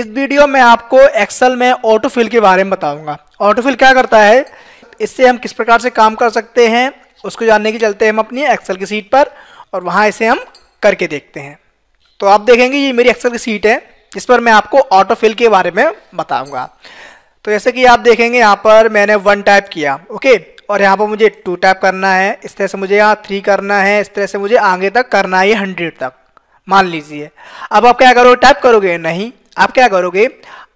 इस वीडियो में आपको एक्सेल में ऑटोफिल के बारे में बताऊंगा ऑटोफिल क्या करता है इससे हम किस प्रकार से काम कर सकते हैं उसको जानने के चलते हम अपनी एक्सेल की सीट पर और वहाँ इसे हम करके देखते हैं तो आप देखेंगे ये मेरी एक्सेल की सीट है इस पर मैं आपको ऑटोफिल के बारे में बताऊँगा तो जैसे कि आप देखेंगे यहाँ पर मैंने वन टाइप किया ओके और यहाँ पर मुझे टू टाइप करना है इस तरह से मुझे यहाँ थ्री करना है इस तरह से मुझे आगे तक करना है हंड्रेड तक मान लीजिए अब आप क्या करोगे टाइप करोगे नहीं आप क्या करोगे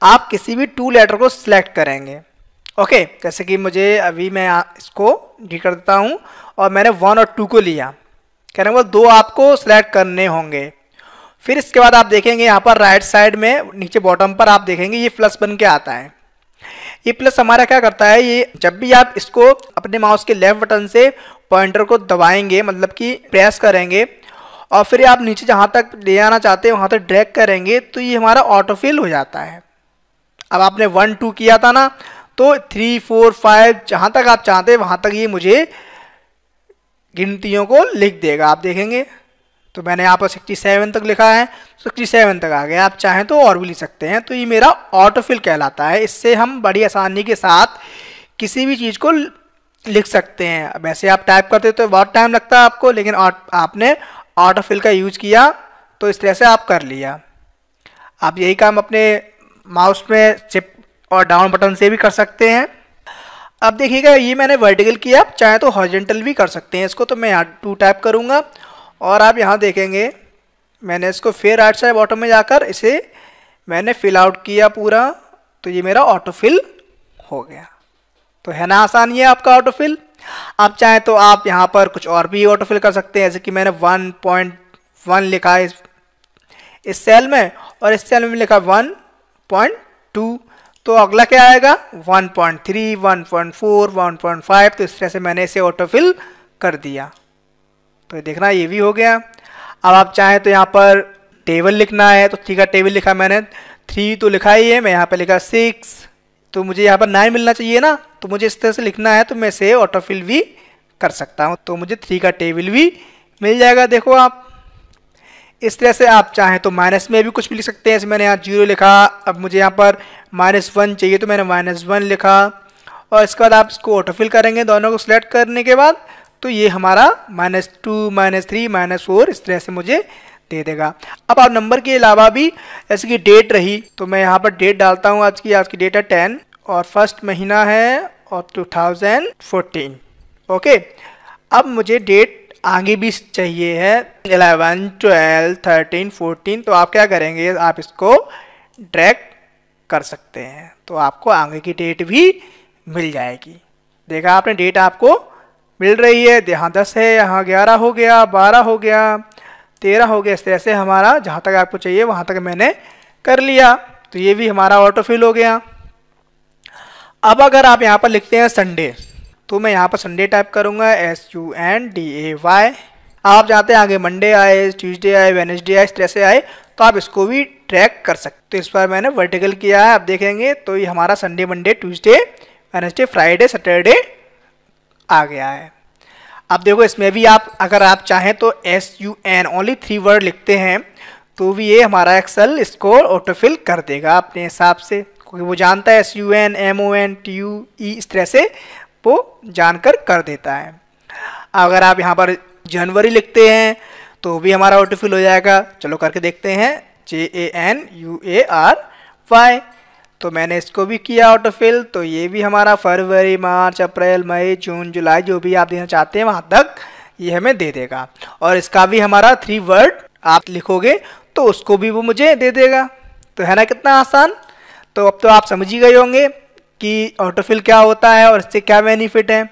आप किसी भी टू लेटर को सिलेक्ट करेंगे ओके जैसे कि मुझे अभी मैं इसको डी कर देता हूँ और मैंने वन और टू को लिया कह रहे वो दो आपको सिलेक्ट करने होंगे फिर इसके बाद आप देखेंगे यहाँ पर राइट साइड में नीचे बॉटम पर आप देखेंगे ये प्लस बन के आता है ये प्लस हमारा क्या करता है ये जब भी आप इसको अपने माउस के लेफ्ट बटन से पॉइंटर को दबाएंगे मतलब कि प्रेस करेंगे और फिर आप नीचे जहाँ तक ले आना चाहते हैं वहाँ तक ड्रैग करेंगे तो ये हमारा ऑटोफिल हो जाता है अब आपने वन टू किया था ना तो थ्री फोर फाइव जहाँ तक आप चाहते हैं वहाँ तक ये मुझे गिनतियों को लिख देगा आप देखेंगे तो मैंने यहाँ पर सिक्सटी सेवन तक लिखा है सिक्सटी सेवन तक आ गया आप चाहें तो और भी लिख सकते हैं तो ये मेरा ऑटोफिल कहलाता है इससे हम बड़ी आसानी के साथ किसी भी चीज़ को लिख सकते हैं वैसे आप टाइप करते तो बहुत टाइम लगता है आपको लेकिन आपने ऑटो फिल का यूज किया तो इस तरह से आप कर लिया आप यही काम अपने माउस में चिप और डाउन बटन से भी कर सकते हैं अब देखिएगा ये मैंने वर्टिकल किया आप चाहे तो हॉर्जेंटल भी कर सकते हैं इसको तो मैं यहाँ टू टाइप करूँगा और आप यहाँ देखेंगे मैंने इसको फिर राइट साइड बॉटम में जाकर इसे मैंने फिल आउट किया पूरा तो ये मेरा ऑटो फिल हो गया तो है ना आसान ये आपका ऑटो फिल आप चाहें तो आप यहाँ पर कुछ और भी ऑटोफिल कर सकते हैं जैसे कि मैंने वन पॉइंट वन लिखा है इस सेल में और इस सेल में लिखा वन पॉइंट टू तो अगला क्या आएगा 1.3, 1.4, 1.5 तो इस तरह से मैंने इसे ऑटोफिल कर दिया तो देखना ये भी हो गया अब आप चाहें तो यहाँ पर टेबल लिखना है तो ठीक है टेबल लिखा मैंने थ्री तो लिखा ही है मैं यहाँ पर लिखा सिक्स तो मुझे यहाँ पर नाइन मिलना चाहिए ना तो मुझे इस तरह से लिखना है तो मैं से ऑटोफिल भी कर सकता हूँ तो मुझे थ्री का टेबल भी मिल जाएगा देखो आप इस तरह से आप चाहें तो माइनस में भी कुछ भी लिख सकते हैं जैसे मैंने यहाँ जीरो लिखा अब मुझे यहाँ पर माइनस वन चाहिए तो मैंने माइनस वन लिखा और इसके बाद आप इसको ऑटोफिल करेंगे दोनों को सिलेक्ट करने के बाद तो ये हमारा minus two minus three minus four इस तरह से मुझे दे देगा अब आप नंबर के अलावा भी जैसे कि डेट रही तो मैं यहाँ पर डेट डालता हूँ आज की आज की डेट है टेन और फर्स्ट महीना है और टू थाउजेंड फोर्टीन ओके अब मुझे डेट आगे भी चाहिए है एलेवन ट्वेल्व थर्टीन फोर्टीन तो आप क्या करेंगे आप इसको ड्रैक कर सकते हैं तो आपको आगे की डेट भी मिल जाएगी देखा आपने डेट आपको मिल रही है यहाँ दस है यहाँ ग्यारह हो गया बारह हो गया तेरह हो गया इस तरह से हमारा जहाँ तक आपको चाहिए वहाँ तक मैंने कर लिया तो ये भी हमारा ऑटोफिल हो गया अब अगर आप यहाँ पर लिखते हैं संडे तो मैं यहाँ पर संडे टाइप करूँगा S U N D A Y आप जाते हैं आगे मंडे आए ट्यूसडे आए वेनेसडे आए इस तरह से आए तो आप इसको भी ट्रैक कर सकते तो इस बार मैंने वर्टिकल किया है आप देखेंगे तो ये हमारा Sunday Monday Tuesday Wednesday Friday Saturday आ गया है अब देखो इसमें भी आप अगर आप चाहें तो S U N only three word लिखते हैं तो भी ये हमारा एक्सेल स्कोर ऑटोफिल कर देगा अपने हिसाब से क्योंकि वो जानता है S U N M O N T U E इस तरह से वो जानकर कर देता है अगर आप यहाँ पर जनवरी लिखते हैं तो भी हमारा ऑटोफिल हो जाएगा चलो करके देखते हैं J A N U A R Y तो मैंने इसको भी किया ऑटोफिल तो ये भी हमारा फरवरी मार्च अप्रैल मई जून जुलाई जो भी आप देना चाहते हैं वहाँ तक ये हमें दे देगा और इसका भी हमारा थ्री वर्ड आप लिखोगे तो उसको भी वो मुझे दे देगा तो है ना कितना आसान तो अब तो आप समझ ही गए होंगे कि ऑटोफिल क्या होता है और इससे क्या बेनिफिट है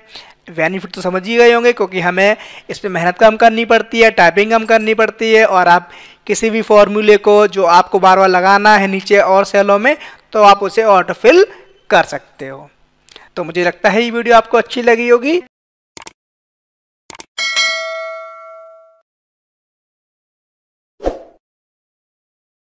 बेनिफिट तो समझ ही गए होंगे क्योंकि हमें इस पर मेहनत कम करनी पड़ती है टाइपिंग कम करनी पड़ती है और आप किसी भी फॉर्मूले को जो आपको बार बार लगाना है नीचे और सेलों में तो आप उसे ऑटोफिल कर सकते हो तो मुझे लगता है ये वीडियो आपको अच्छी लगी होगी